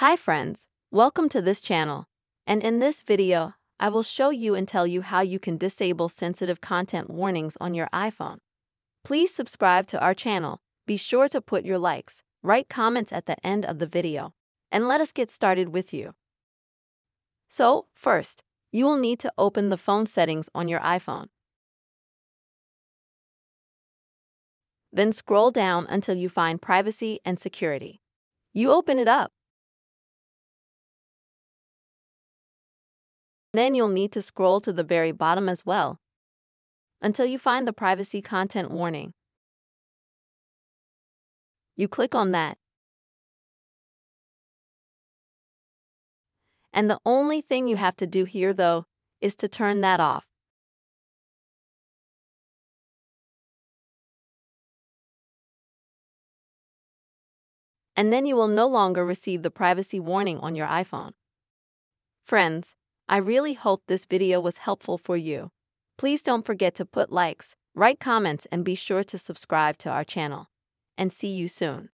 Hi friends, welcome to this channel, and in this video, I will show you and tell you how you can disable sensitive content warnings on your iPhone. Please subscribe to our channel, be sure to put your likes, write comments at the end of the video, and let us get started with you. So, first, you will need to open the phone settings on your iPhone. Then scroll down until you find Privacy and Security. You open it up. Then you'll need to scroll to the very bottom as well until you find the privacy content warning. You click on that. And the only thing you have to do here, though, is to turn that off. And then you will no longer receive the privacy warning on your iPhone. Friends, I really hope this video was helpful for you. Please don't forget to put likes, write comments and be sure to subscribe to our channel. And see you soon.